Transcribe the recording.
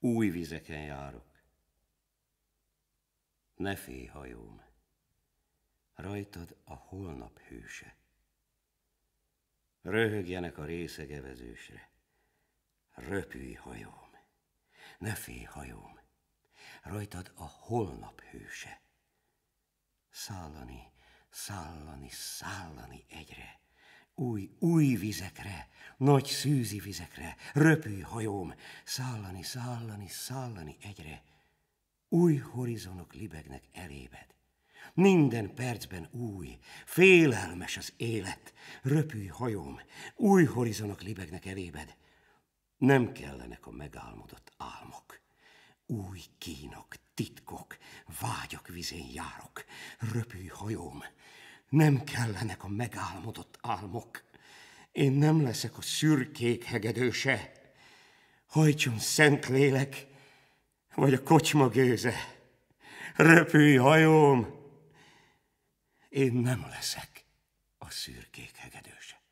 új vizeken járok. Ne félj, hajóm, rajtad a holnap hőse. Röhögjenek a részegevezősre. Röpülj, hajóm, ne félj, hajóm, rajtad a holnap hőse. Szállani, szállani, szállani egyre, új, új vizekre, nagy szűzi vizekre, röpű hajóm, szállani, szállani, szállani egyre. Új horizonok libegnek elébed. Minden percben új, félelmes az élet. röpű hajóm, új horizonok libegnek elébed. Nem kellenek a megálmodott álmok. Új kínok, titkok, vágyak vizén járok. röpű hajóm, nem kellenek a megálmodott álmok. Én nem leszek a szürkék hegedőse. Hajtson szent lélek, vagy a kocsma gőze. Röpülj hajóm! Én nem leszek a szürkék hegedőse.